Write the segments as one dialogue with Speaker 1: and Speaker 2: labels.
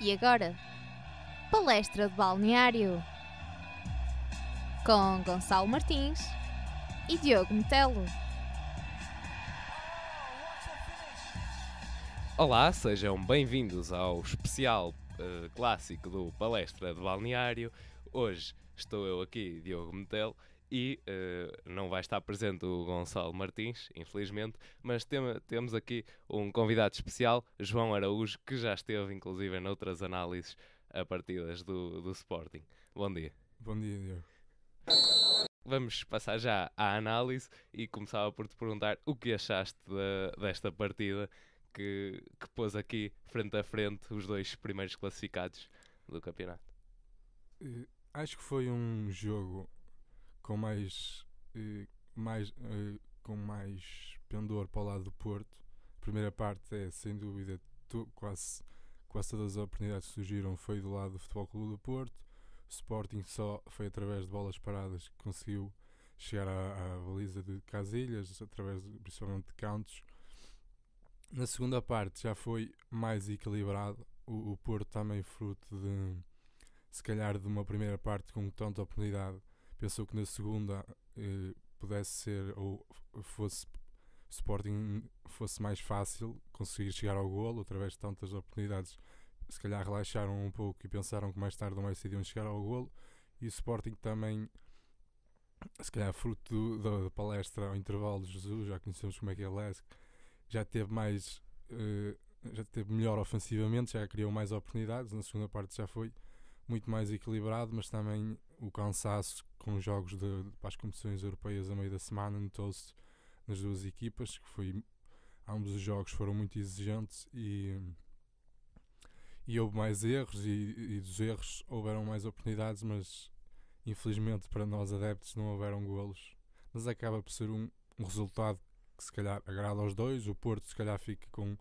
Speaker 1: E agora, palestra de balneário com Gonçalo Martins e Diogo Metello. Olá, sejam bem-vindos ao especial uh, clássico do Palestra de Balneário. Hoje estou eu aqui, Diogo Metello, e uh, não vai estar presente o Gonçalo Martins, infelizmente, mas tem, temos aqui um convidado especial, João Araújo, que já esteve inclusive em outras análises a partidas do, do Sporting. Bom dia. Bom dia, Diego. Vamos passar já à análise e começava por te perguntar o que achaste de, desta partida que, que pôs aqui frente a frente os dois primeiros classificados do campeonato. Eh,
Speaker 2: acho que foi um jogo com mais, eh, mais eh, com mais pendor para o lado do Porto. A primeira parte é, sem dúvida, tu, quase, quase todas as oportunidades que surgiram foi do lado do Futebol Clube do Porto. O Sporting só foi através de bolas paradas que conseguiu chegar à, à baliza de Casilhas, através de, principalmente de cantos. Na segunda parte já foi mais equilibrado. O, o Porto também fruto de se calhar de uma primeira parte com tanta oportunidade pensou que na segunda eh, pudesse ser ou fosse Sporting fosse mais fácil conseguir chegar ao golo através de tantas oportunidades. Se calhar relaxaram um pouco e pensaram que mais tarde ou mais cedo iam chegar ao golo. E o Sporting também, se calhar fruto da palestra ao intervalo de Jesus, já conhecemos como é que ele é, já teve mais, eh, já teve melhor ofensivamente, já criou mais oportunidades. Na segunda parte já foi muito mais equilibrado, mas também o cansaço com jogos de, para as competições europeias a meio da semana notou-se nas duas equipas, que foi ambos os jogos foram muito exigentes e, e houve mais erros e, e dos erros houveram mais oportunidades, mas infelizmente para nós adeptos não houveram golos. Mas acaba por ser um, um resultado que se calhar agrada aos dois, o Porto se calhar fica com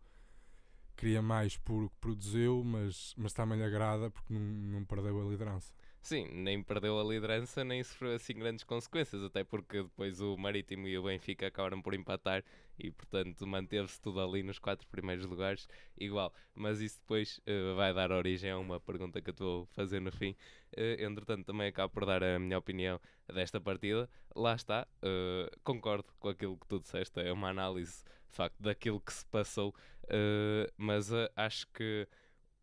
Speaker 2: queria mais por o que produziu, mas, mas também lhe agrada porque não, não perdeu a liderança.
Speaker 1: Sim, nem perdeu a liderança, nem sofreu assim grandes consequências, até porque depois o Marítimo e o Benfica acabaram por empatar e, portanto, manteve-se tudo ali nos quatro primeiros lugares igual. Mas isso depois uh, vai dar origem a uma pergunta que eu estou a fazer no fim. Uh, entretanto, também acabo por dar a minha opinião desta partida. Lá está, uh, concordo com aquilo que tu disseste, é uma análise de facto daquilo que se passou, mas acho que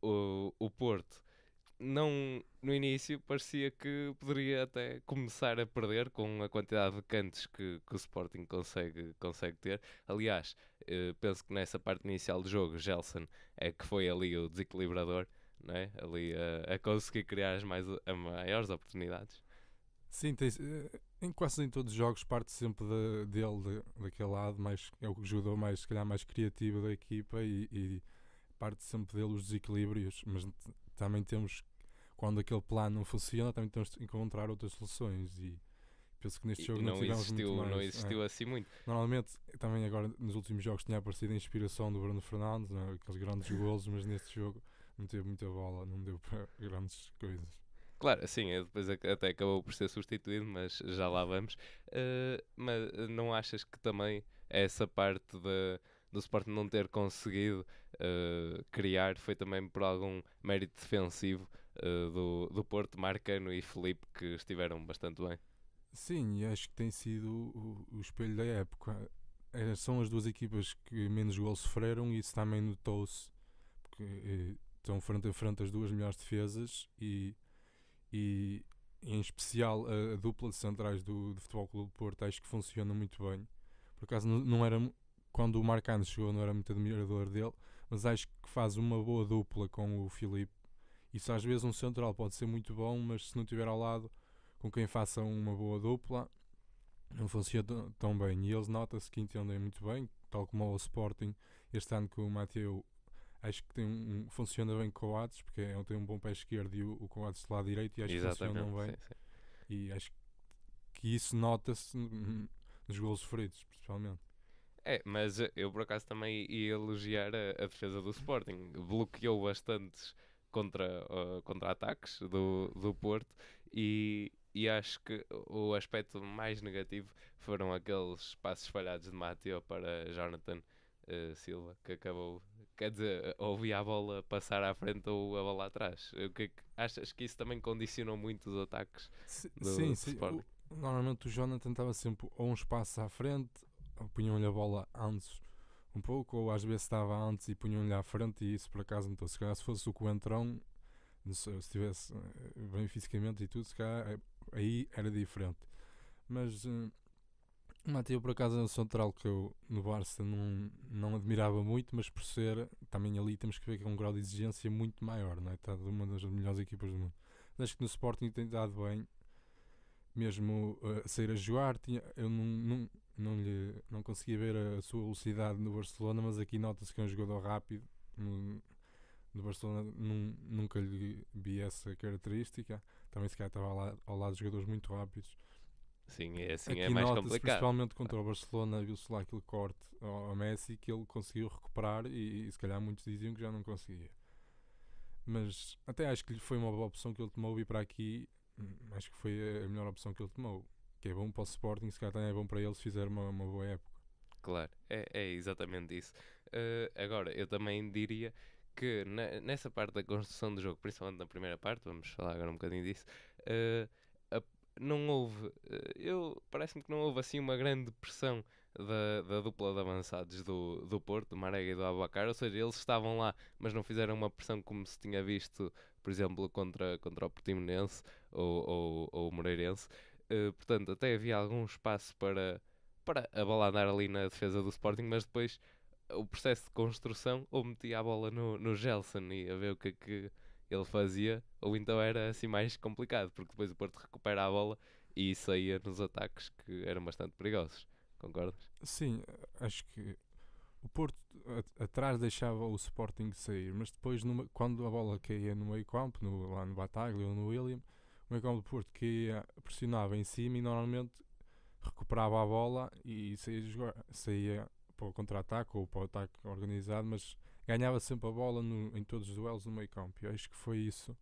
Speaker 1: o, o Porto não no início parecia que poderia até começar a perder com a quantidade de cantos que, que o Sporting consegue, consegue ter. Aliás, eh, penso que nessa parte inicial do jogo, Gelson é que foi ali o desequilibrador, né? ali a, a conseguir criar as mais, as maiores oportunidades.
Speaker 2: Sim, tem, eh, em quase em todos os jogos parte sempre de, dele, de, daquele lado, mas é o que ajudou mais, se calhar, mais criativo da equipa e, e parte sempre dele os desequilíbrios, mas também temos quando aquele plano não funciona, também temos de encontrar outras soluções. E penso que neste jogo e não, não existiu, mais, não é. existiu é. assim muito. Normalmente, também agora nos últimos jogos tinha aparecido a inspiração do Bruno Fernandes, é? aqueles grandes golos, mas neste jogo não teve muita bola, não deu para grandes coisas.
Speaker 1: Claro, sim, depois até acabou por ser substituído, mas já lá vamos. Uh, mas eh, não achas que também essa parte de, do Sporting não ter conseguido uh, criar foi também por algum mérito defensivo eh, do, do Porto, Marcano e Felipe, que estiveram bastante bem.
Speaker 2: Sim, acho que tem sido o, o espelho da época. É, são as duas equipas que menos gol sofreram e isso também notou-se, porque é, estão frente a frente as duas melhores defesas e, e em especial a, a dupla de centrais do, do Futebol Clube do Porto acho que funciona muito bem. Por acaso não, não era quando o Marcano chegou não era muito admirador dele, mas acho que faz uma boa dupla com o Filipe isso às vezes um central pode ser muito bom, mas se não tiver ao lado com quem faça uma boa dupla, não funciona tão bem. E eles notam se que entendem muito bem, tal como o Sporting, este ano com o Mateu acho que tem um, funciona bem com o Coates, porque ele é, tem um bom pé esquerdo e o, o Coates lado direito, e acho Exatamente, que funcionam bem. Sim, sim. E acho que isso nota-se nos gols feitos principalmente.
Speaker 1: É, mas eu por acaso também ia elogiar a, a defesa do Sporting. Bloqueou bastantes contra, uh, eh, contra ataques do, do Porto e, e acho que o aspecto mais negativo foram aqueles passos falhados de Mateo para Jonathan uh, Silva, que acabou, quer dizer, ouvi a bola passar à frente ou a bola atrás. O que, é achas que isso também condicionou muito os ataques? do, sim, do sim. O,
Speaker 2: normalmente o Jonathan estava sempre a uns passos à frente, punham-lhe a bola antes um pouco, ou às vezes estava antes e punham-lhe à frente, e isso por acaso não estou. Se calhar se fosse o Coentrão, se estivesse eh, bem fisicamente e tudo, se calhar eh, aí era diferente. Mas uh, eh, Mateu por acaso é um central que eu no Barça não, não admirava muito, mas por ser também ali temos que ver que é um grau de exigência muito maior, não é? Está de uma das melhores equipas do mundo. Acho que no Sporting tem dado bem, mesmo uh, sair a jogar, tinha, eu não, não, não, lhe, não conseguia ver a sua velocidade no Barcelona, mas aqui nota-se que é um jogador rápido. No, no Barcelona num, nunca lhe vi essa característica. Também se calhar estava lá, ao lado de jogadores muito rápidos. Sim, é assim é aqui é mais complicado. Principalmente contra o Barcelona, viu-se lá aquele corte ao Messi que ele conseguiu recuperar e, e se calhar muitos diziam que já não conseguia mas até acho que lhe foi uma boa opção que ele tomou vir para aqui Hum, acho que foi a melhor opção que ele tomou. Que é bom para o Sporting, se calhar também é bom para ele se fizer uma, uma boa época.
Speaker 1: Claro, é, é exatamente isso. Uh, agora, eu também diria que na, nessa parte da construção do jogo, principalmente na primeira parte, vamos falar agora um bocadinho disso, uh, a, não houve, eh, eu parece-me que não houve assim uma grande pressão da, da dupla de avançados do, do Porto, do Marega e do Abacar, ou seja, eles estavam lá, mas não fizeram uma pressão como se tinha visto por exemplo, contra, contra o Portimonense ou, ou, ou o Moreirense. Uh, portanto, até havia algum espaço para, para andar ali na defesa do Sporting, mas depois o processo de construção ou metia a bola no, no Gelson e a ver o que, é que ele fazia, ou então era assim mais complicado, porque depois o Porto recupera a bola e saía nos ataques que eram bastante perigosos. Concordas?
Speaker 2: Sim, acho que o Porto a, atrás deixava o Sporting sair, mas depois numa, quando a bola caía no meio campo, no, lá no Bataglia ou no William, o meio campo do Porto caía, pressionava em cima e normalmente recuperava a bola e saía, jogar, saía para o contra-ataque ou para o ataque organizado, mas ganhava sempre a bola no, em todos os duelos no meio campo. Eu acho que foi isso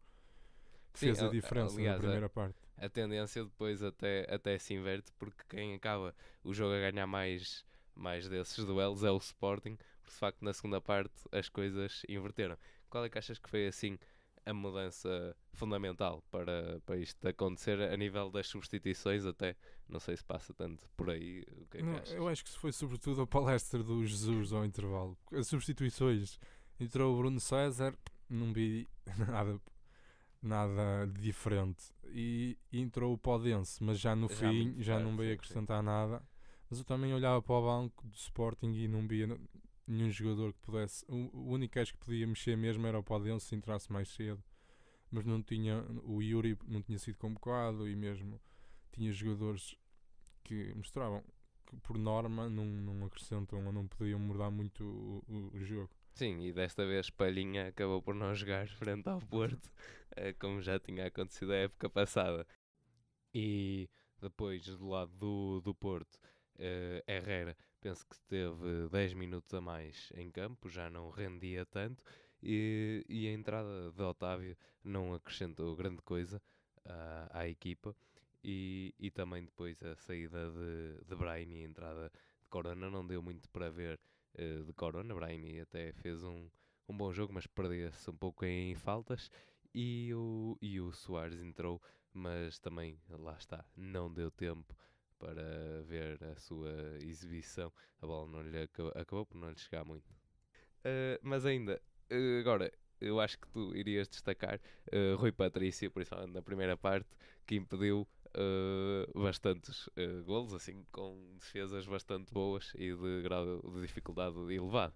Speaker 1: que Sim, fez a diferença aliás, na primeira a, parte. A tendência depois até, até se inverte porque quem acaba o jogo a ganhar mais mais desses duelos é o Sporting, porque de facto na segunda parte as coisas inverteram. Qual é que achas que foi assim a mudança fundamental para, para isto acontecer a nível das substituições até não sei se passa tanto por aí o que é que achas?
Speaker 2: eu acho que foi sobretudo a palestra do Jesus ao intervalo as substituições entrou o Bruno César não vi nada nada diferente e, e entrou o Podense mas já no já fim já não veio acrescentar sim. nada mas eu também olhava para o banco do Sporting e não via nenhum jogador que pudesse. O único acho que podia mexer mesmo era o Padeão se entrasse mais cedo, mas não tinha. O Yuri não tinha sido convocado e mesmo tinha jogadores que mostravam que, por norma, não, não acrescentam ou não podiam mudar muito o, o,
Speaker 1: o jogo. Sim, e desta vez Palhinha acabou por não jogar frente ao Porto, eh, como já tinha acontecido a época passada. E depois, do lado do, do Porto, Uh, Herrera, penso que teve 10 minutos a mais em campo, já não rendia tanto, e, e a entrada de Otávio não acrescentou grande coisa à, ah, à equipa. E, e, também depois a saída de, de Brahim e a entrada de Corona não deu muito para ver uh, de Corona. Brahim até fez um, um bom jogo, mas perdeu-se um pouco em faltas. E o, e o Soares entrou, mas também, lá está, não deu tempo para ver a sua exibição. A bola não lhe acabou, acabou por não lhe chegar muito. Uh, mas ainda, uh, agora, eu acho que tu irias destacar uh, Rui Patrício, principalmente na primeira parte, que impediu uh, bastantes uh, golos, assim, com defesas bastante boas e de grau de dificuldade elevado.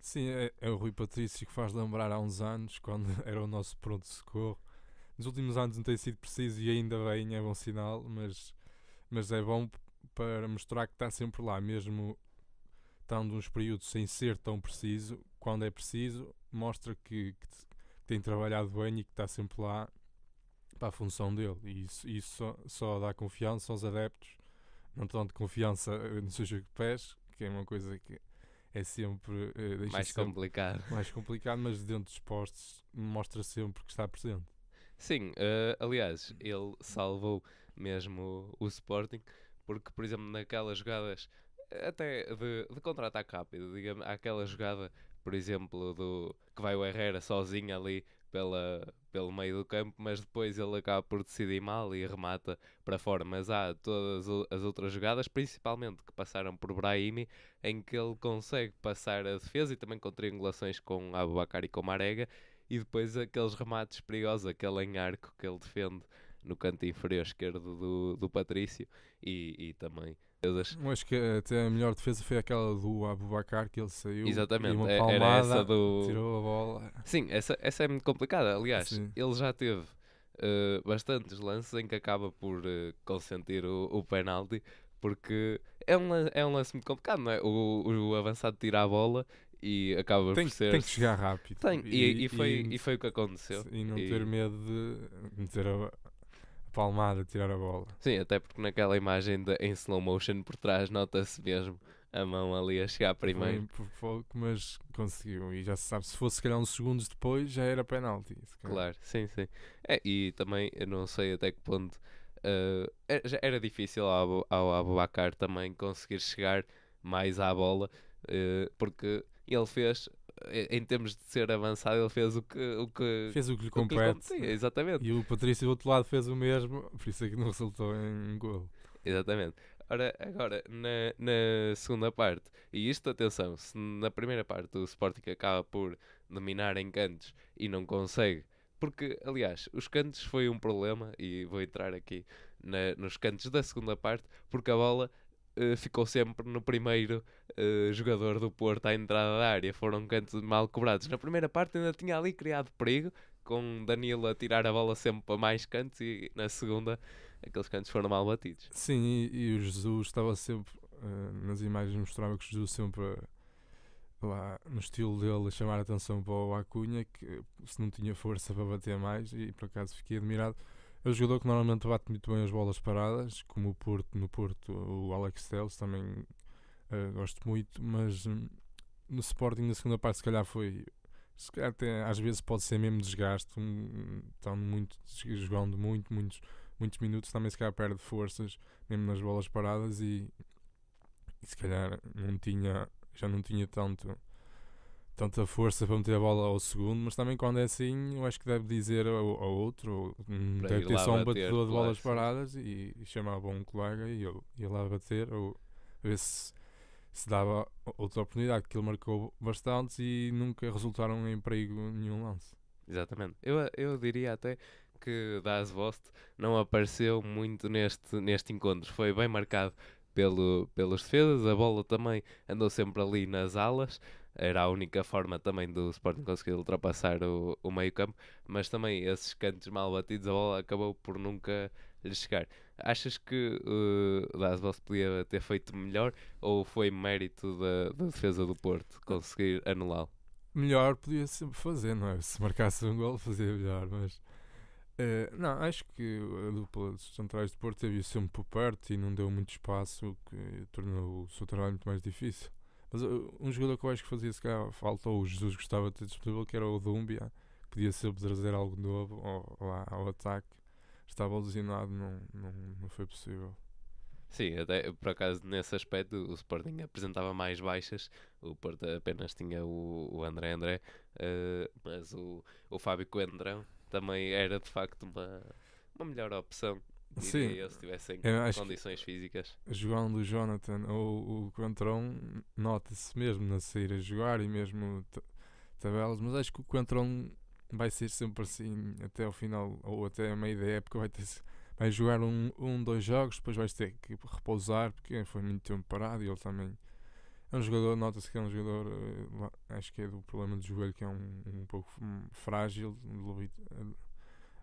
Speaker 2: Sim, é, é o Rui Patrício que faz lembrar há uns anos, quando era o nosso pronto-socorro. Nos últimos anos não tem sido preciso e ainda bem, é bom sinal, mas mas é bom para mostrar que está sempre lá, mesmo estando uns períodos sem ser tão preciso, quando é preciso, mostra que, que, que tem trabalhado bem e que está sempre lá para a função dele. E isso, isso só, só, dá confiança aos adeptos, não tanto confiança eh, no seu jogo de pés, que é uma coisa que é sempre é, mais sempre complicado. Mais complicado, mas dentro dos postos mostra sempre que está presente.
Speaker 1: Sim, uh, aliás, ele salvou mesmo o, o Sporting, porque, por exemplo, naquelas jogadas até de, de contra-ataque rápido, digamos, aquela jogada, por exemplo, do que vai o Herrera sozinho ali pela, pelo meio do campo, mas depois ele acaba por decidir mal e remata para fora. Mas há todas as outras jogadas, principalmente que passaram por Brahimi, em que ele consegue passar a defesa e também com triangulações com Abubacar e com Marega, e depois aqueles remates perigosos, aquele em arco que ele defende no canto inferior esquerdo do, do Patrício e, e também defesas.
Speaker 2: Acho que até a melhor defesa foi aquela do Abubacar que ele saiu. Exatamente, uma é, palmada, era essa do. Tirou a bola.
Speaker 1: Sim, essa, essa é muito complicada. Aliás, Sim. ele já teve. Uh, bastantes lances em que acaba por uh, consentir o, o penalti porque é um, lance, é um lance muito complicado, não é? O, o avançado tira a bola e acaba tem, por ser. Tem que chegar rápido. Tem, e, e, e foi, e, e, foi o que aconteceu. E não ter medo de meter a, palmada, tirar a bola. Sim, até porque naquela imagem de, em slow motion por trás nota-se mesmo a mão ali a chegar primeiro.
Speaker 2: Foi por pouco, mas conseguiu. E já se sabe, se fosse se calhar uns segundos depois, já era penalti. Claro,
Speaker 1: sim, sim. É, e também, eu não sei até que ponto... Uh, era, difícil ao, ao Abubacar também conseguir chegar mais à bola, uh, porque ele fez eh, em termos de ser avançado, ele fez o que, o que fez o que lhe compete. exatamente.
Speaker 2: E o Patrício do outro lado fez o mesmo, por isso é que não resultou em gol.
Speaker 1: Exatamente. Ora, agora, na, na, segunda parte, e isto, atenção, se na primeira parte o Sporting acaba por dominar em cantos e não consegue, porque, aliás, os cantos foi um problema, e vou entrar aqui na, nos cantos da segunda parte, porque a bola eh, ficou sempre no primeiro uh, jogador do Porto à entrada da área. Foram cantos mal cobrados. Na primeira parte ainda tinha ali criado perigo, com Danilo a tirar a bola sempre para mais cantos e na segunda aqueles cantos foram mal batidos.
Speaker 2: Sim, e, e o Jesus estava sempre, uh, nas imagens mostrava que o Jesus sempre lá no estilo dele chamar a atenção para o Acunha, que se não tinha força para bater mais, e por acaso fiquei admirado é um jogador que normalmente bate muito bem as bolas paradas, como o Porto, no Porto, o Alex Telles também uh, gosto muito, mas um, no Sporting na segunda parte se calhar foi se calhar até, às vezes pode ser mesmo desgaste, um, estão muito jogando muito, muitos, muitos minutos, também se calhar perde forças, mesmo nas bolas paradas e, e se calhar não tinha, já não tinha tanto tanta força para meter a bola ao segundo, mas também quando é assim, eu acho que deve dizer ao, ao outro, deve ter só um batedor de bolas né? paradas e, e chamava um colega e ele ia lá bater, ou ver se, se dava outra oportunidade, que ele marcou bastante e nunca resultaram em perigo nenhum lance.
Speaker 1: Exatamente. Eu, eu diria até que Das Vost não apareceu muito neste, neste encontro. Foi bem marcado pelo, pelas defesas, a bola também andou sempre ali nas alas era a única forma também do Sporting conseguir ultrapassar o, o meio campo, mas também esses cantos mal batidos, a bola acabou por nunca lhe chegar. Achas que uh, o Dasbos podia ter feito melhor ou foi mérito da, da defesa do Porto conseguir anulá-lo?
Speaker 2: Melhor podia sempre fazer, não é? Se marcasse um gol fazia melhor, mas... Uh, não, acho que a dupla dos centrais do Porto havia sempre por perto e não deu muito espaço, o que tornou o seu trabalho muito mais difícil. Mas uh, um jogador que eu acho que fazia se cá falta, ou o Jesus gostava de ter disponível, que era o Dumbia, podia sempre trazer algo novo ao, ao, ataque. Estava alucinado, não, não, não foi possível.
Speaker 1: Sim, até por acaso nesse aspecto o Sporting apresentava mais baixas, o Porto apenas tinha o, o André André, uh, mas o, o Fábio Coendrão também era de facto uma, uma melhor opção Sim. Eu, se tivessem condições físicas.
Speaker 2: Jogando o Jonathan ou o Coentrão, nota-se mesmo na sair a jogar e mesmo tabelas, mas acho que o Coentrão vai ser sempre assim até ao final ou até a meio da época. Vai, ter, vai jogar um, um, dois jogos, depois vais ter que repousar porque foi muito tempo parado e ele também. É um jogador, nota-se que é um jogador, eh, acho que é do problema do joelho, que é um, um pouco frágil,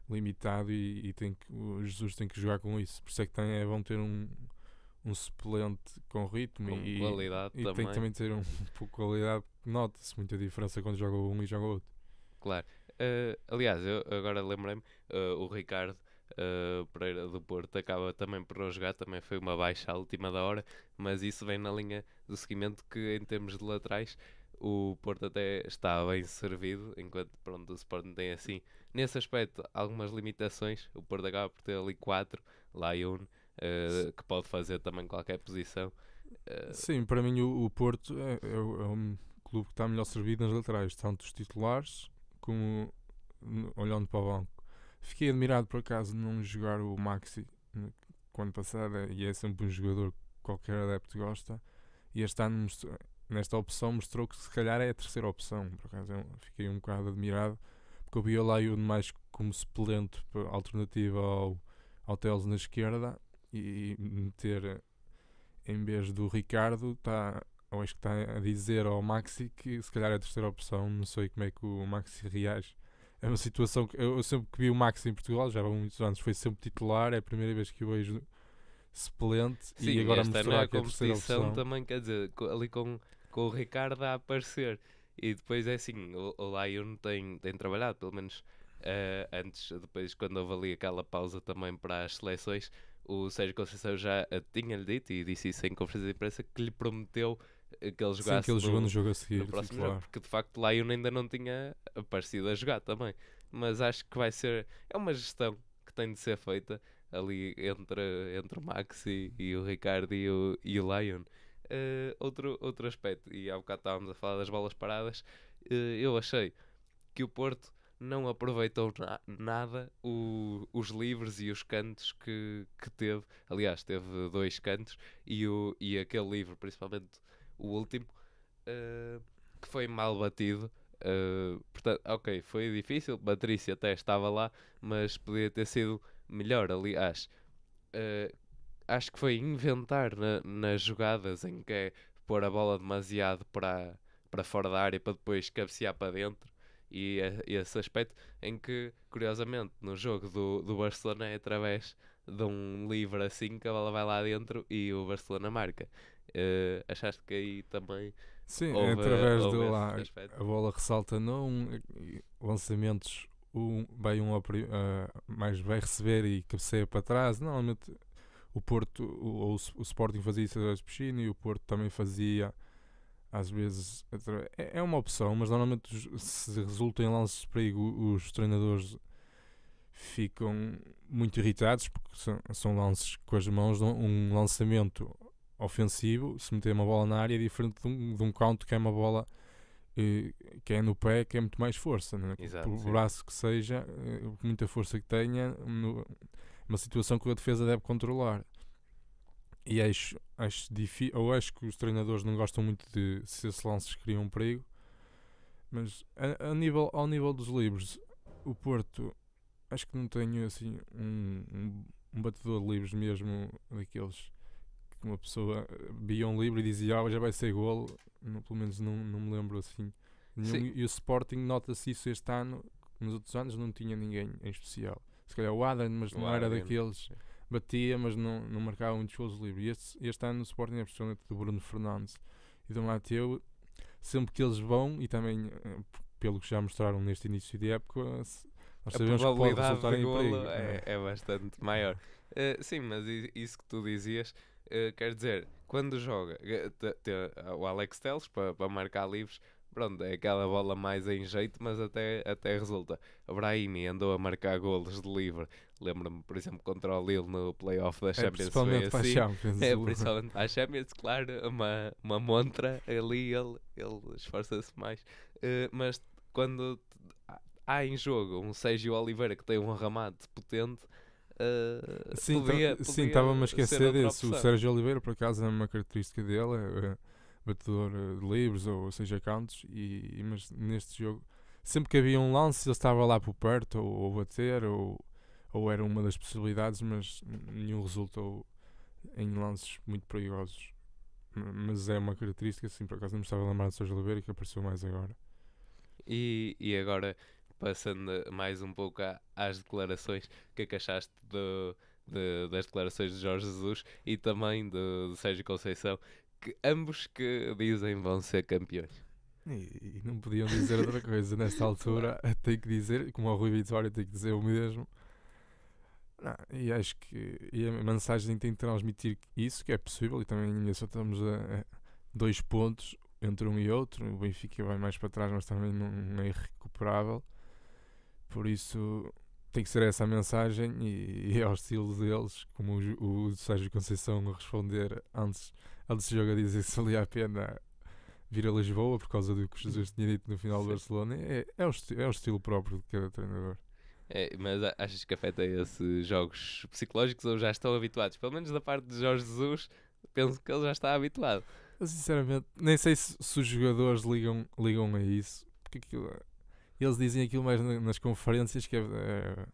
Speaker 2: limitado e, e, tem que, Jesus tem que jogar com isso. Por isso é que tem, é bom ter um, um suplente com ritmo com e, qualidade e também. tem que também ter um, um pouco de qualidade. Nota-se muita diferença quando joga um e joga outro.
Speaker 1: Claro. Uh, aliás, eu agora lembrei-me, uh, o Ricardo uh, Pereira do Porto acaba também por não jogar, também foi uma baixa à última da hora, mas isso vem na linha do seguimento que em termos de laterais o Porto até está bem servido, enquanto pronto, o Sporting tem assim nesse aspecto, algumas limitações. O Porto acaba por ter ali 4, lá uh, que pode fazer também qualquer posição. Uh...
Speaker 2: Sim, para mim o, o Porto é, é, é, um clube que está melhor servido nas laterais, tanto os titulares como olhando para o banco. Fiquei admirado por acaso não jogar o Maxi quando passada e é sempre um jogador que qualquer adepto gosta. E este ano mostrou, nesta opção mostrou que se calhar é a terceira opção. Por acaso é fiquei um bocado admirado porque eu vi o mais como suplente alternativa ao, ao Teles na esquerda e meter eh, em vez do Ricardo está ou acho que está a dizer ao Maxi que se calhar é a terceira opção, não sei como é que o Maxi reage. É uma situação que eu, sempre que vi o Maxi em Portugal, já há muitos anos, foi sempre titular, é a primeira vez que o vejo suplente Sim, e agora mostrar é que é a terceira opção.
Speaker 1: também, quer dizer, ali com, com o Ricardo a aparecer. E depois é assim, o, o Lion tem, tem trabalhado, pelo menos uh, antes, depois quando houve ali aquela pausa também para as seleções, o Sérgio Conceição já tinha-lhe dito e disse isso em conferência de imprensa que lhe prometeu eh, que ele jogasse Sim, que ele jogou no, jogo a seguir, no próximo tipo, jogo, porque de facto Lion ainda não tinha aparecido a jogar também. Mas acho que vai ser, é uma gestão que tem de ser feita ali entre, entre o Max e, e o Ricardo e o, e o Lion uh, outro, outro aspecto, e há bocado estávamos a falar das bolas paradas, uh, eu achei que o Porto não aproveitou na, nada o, os livres e os cantos que, que teve. Aliás, teve dois cantos e, o, e aquele livro, principalmente o último, uh, que foi mal batido. Uh, portanto, ok, foi difícil. Patrícia até estava lá, mas podia ter sido melhor. Aliás, uh, acho que foi inventar na, nas jogadas em que é pôr a bola demasiado para, para fora da área para depois cabecear para dentro. E é, esse aspecto em que, curiosamente, no jogo do, do Barcelona é através de um livre assim que a bola vai lá dentro e o Barcelona marca. Uh, achaste que aí também. Sim, é houve, através houve do lá. Aspecto?
Speaker 2: A bola ressalta não lançamentos um, bem um uh, mais vai receber e cabeceia para trás. Normalmente o Porto, o, o, o Sporting fazia isso através de piscina e o Porto também fazia às vezes é, é uma opção, mas normalmente se resulta em lances de perigo os treinadores ficam muito irritados porque são, são lances com as mãos, um lançamento ofensivo, se meter uma bola na área é diferente de um, de um count que é uma bola eh, que é no pé, que é muito mais força, né? Exato, por sim. braço que seja, eh, muita força que tenha, no, uma situação que a defesa deve controlar. E acho, acho difícil, ou acho que os treinadores não gostam muito de se esses lances criam um perigo. Mas a, a, nível, ao nível dos livros, o Porto acho que não tenho assim um, um, um batedor de livros mesmo daqueles que uma pessoa via um livro e dizia ah, já vai ser golo. pelo menos não, não me lembro assim. Nenhum, e o Sporting nota-se isso este ano, nos outros anos não tinha ninguém em especial se calhar o Adam, mas não era daqueles. Batia, mas não, não marcava muitos gols livre. E este, este ano no Sporting é principalmente do Bruno Fernandes e do Mateu. Sempre que eles vão, e também eh, pelo que já mostraram neste início de época, nós a sabemos que pode resultar em perigo. É,
Speaker 1: é, é bastante maior. Uh, sim, mas isso que tu dizias, uh, quer dizer, quando joga o Alex Teles para, para marcar livros, Pronto, é aquela bola mais em jeito, mas até, até resulta. Brahimi andou a marcar golos de livre. Lembro-me, por exemplo, contra o Lille no playoff da é Champions. É principalmente para assim. Champions. É, principalmente para a Champions, claro. Uma, uma montra ali, ele, ele esforça-se mais. Uh, mas quando há em jogo um Sérgio Oliveira que tem um ramado potente. Uh, sim, estava-me tá, a esquecer desse. O Sérgio
Speaker 2: Oliveira, por acaso, é uma característica dele. Eh, batedor eh, de livros ou seja cantos, e, e, mas neste jogo sempre que havia um lance ele estava lá por perto ou, ou bater ou, ou era uma das possibilidades, mas nenhum resultou em lances muito perigosos. Mas é uma característica, assim, por acaso não me estava a lembrar de Sérgio Oliveira que apareceu mais agora.
Speaker 1: E, e agora, passando mais um pouco à, às declarações, o que é que achaste do, de, das declarações de Jorge Jesus e também do de Sérgio Conceição, que ambos que dizem vão ser campeões.
Speaker 2: E, e não podiam dizer outra coisa nesta altura. Tenho que dizer, como ao Rui Vitória, tenho que dizer o mesmo. Não, e acho que e a mensagem tem que transmitir isso, que é possível, e também só estamos a, a dois pontos entre um e outro. O Benfica vai mais para trás, mas também não, é irrecuperável. Por isso, tem que ser essa a mensagem e, e é ao estilo deles, como o, o Sérgio Conceição responder antes, antes de jogo a dizer se valia a pena vir a Lisboa por causa do que Jesus tinha dito no final Sim. do Barcelona, é, é, o, é o estilo próprio de cada treinador.
Speaker 1: É, mas achas que afeta esses jogos psicológicos ou já estão habituados? Pelo menos da parte de Jorge Jesus, penso que ele já está habituado.
Speaker 2: Eu, sinceramente, nem sei se, se os jogadores ligam, ligam a isso, porque aquilo é eles dizem aquilo mais nas conferências que é, é eh,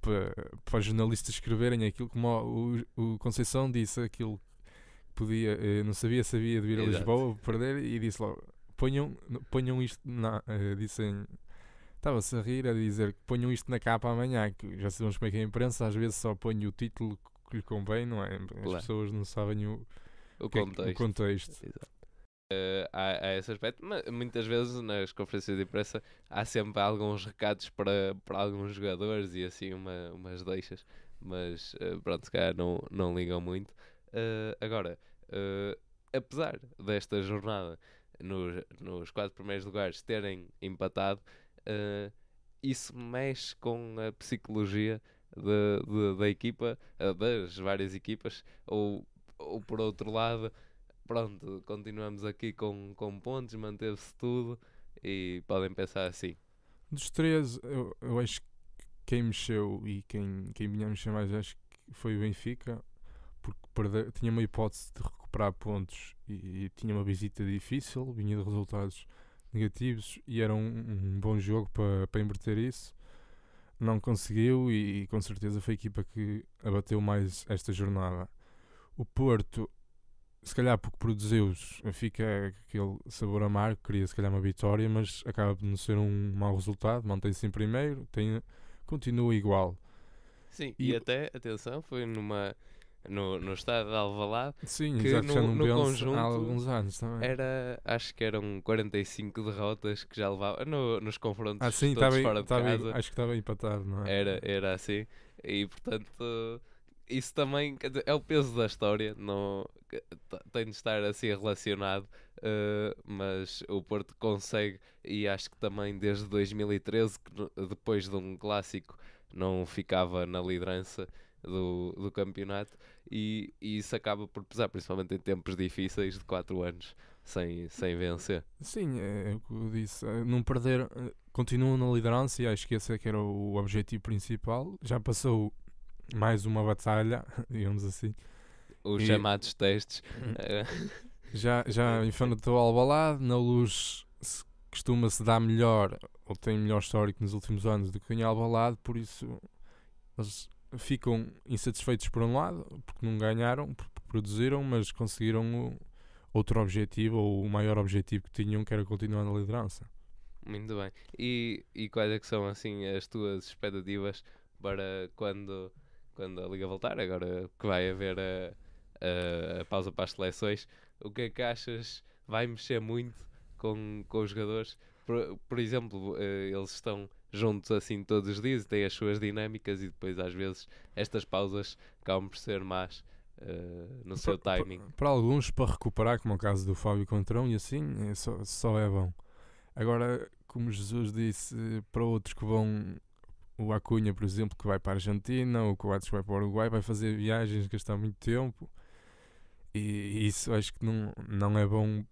Speaker 2: para, para os jornalistas escreverem aquilo, como o, o Conceição disse aquilo que podia, eh, não sabia, sabia de vir a Lisboa perder e disse logo: ponham, ponham isto na. Eh, Dissem. Estava-se a rir a dizer que ponham isto na capa amanhã, que já sabemos como é que é a imprensa, às vezes só põe o título que lhe convém, não é? As claro. pessoas não sabem o,
Speaker 1: o, contexto. É, o contexto. Exato. Eh, a, a esse aspecto, mas muitas vezes nas conferências de imprensa há sempre alguns recados para, para alguns jogadores e assim uma, umas deixas, mas eh, pronto, se calhar não, não ligam muito. Uh, agora, uh, apesar desta jornada nos, nos quatro primeiros lugares terem empatado, uh, isso mexe com a psicologia de, de, da equipa, das várias equipas, ou, ou por outro lado, pronto, continuamos aqui com, com pontos, manteve-se tudo e podem pensar assim.
Speaker 2: Dos três, eu, eu acho que quem mexeu e quem, quem vinha mexer mais acho que foi o Benfica, porque tinha uma hipótese de recuperar pontos e, e, tinha uma visita difícil, vinha de resultados negativos e era um, um bom jogo para, para inverter isso. Não conseguiu e, e com certeza foi a equipa que abateu mais esta jornada. O Porto se calhar porque produziu-os, eh, fica aquele sabor amargo, queria se calhar uma vitória, mas acaba por não ser um mau resultado, mantém-se em primeiro, tem, continua igual.
Speaker 1: Sim, e, e até, atenção, foi numa no, no estádio de Alvalade Sim, que exato, no, no conjunto há alguns anos também. Era, acho que eram 45 derrotas que já levava no, nos confrontos ah, sim, todos fora de estava, casa. Acho que estava empatado, não é? Era, era assim. E portanto isso também é o peso da história, não tem de estar assim relacionado, uh, mas o Porto consegue, e acho que também desde 2013, depois de um clássico, não ficava na liderança do, do campeonato, e, e isso acaba por pesar, principalmente em tempos difíceis de 4 anos sem, sem vencer.
Speaker 2: Sim, é, é o que eu disse. Eh, não perder, eh, continuam na liderança e acho que esse é que era o objetivo principal. Já passou mais uma batalha, digamos assim. Os e
Speaker 1: chamados testes. Uhum. Eh,
Speaker 2: já, já ao balado, na luz costuma-se dar melhor, ou tem melhor histórico nos últimos anos do que em Albalade, por isso eles ficam insatisfeitos por um lado, porque não ganharam, porque produziram, mas conseguiram outro objetivo, ou o maior objetivo que tinham, que era continuar na liderança.
Speaker 1: Muito bem. E, e quais é que são assim as tuas expectativas para quando quando a Liga voltar, agora que vai haver a, a, a pausa para as seleções, o que é que achas vai mexer muito com, com os jogadores? Por, por exemplo, eh, eles estão juntos assim todos os dias e têm as suas dinâmicas e depois às vezes estas pausas acabam por ser más Uh, no seu timing.
Speaker 2: Para, alguns, para recuperar, como é o caso do Fábio Contrão, e assim, eh, só, só, é bom. Agora, como Jesus disse, para outros que vão o Acunha, por exemplo, que vai para a Argentina, o Coates vai para o Uruguai, vai fazer viagens, gastar muito tempo. E isso acho que não, não é bom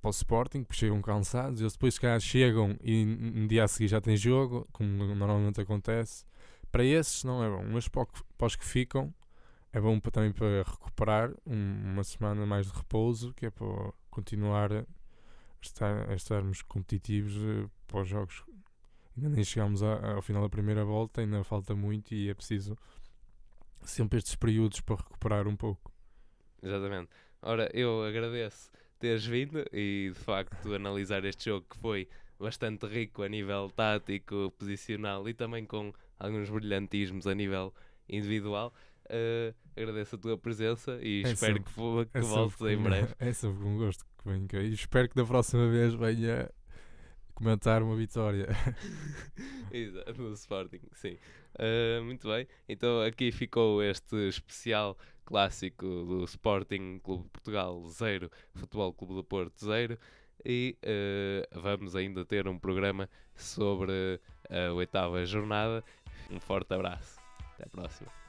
Speaker 2: para o Sporting, porque chegam cansados. Eles depois, cá chegam e no um dia a seguir já tem jogo, como normalmente acontece. Para esses não é bom, mas para, para os que ficam, é bom para, também para recuperar um, uma semana mais de repouso, que é para continuar a, estar, a estarmos competitivos eh, para os jogos nem chegámos ao final da primeira volta, ainda falta muito e é preciso sempre estes períodos para recuperar um pouco.
Speaker 1: Exatamente. Ora, eu agradeço teres vindo e de facto analisar este jogo que foi bastante rico a nível tático, posicional e também com alguns brilhantismos a nível individual. Uh, agradeço a tua presença e é espero que, é que é voltes em breve.
Speaker 2: É sempre com gosto que venho cá e espero que da próxima vez venha comentar uma vitória.
Speaker 1: Exato, Sporting, sim. Uh, muito bem, então aqui ficou este especial clássico do Sporting Clube de Portugal 0, Futebol Clube do Porto 0 e uh, vamos ainda ter um programa sobre a oitava jornada. Um forte abraço, até a próxima.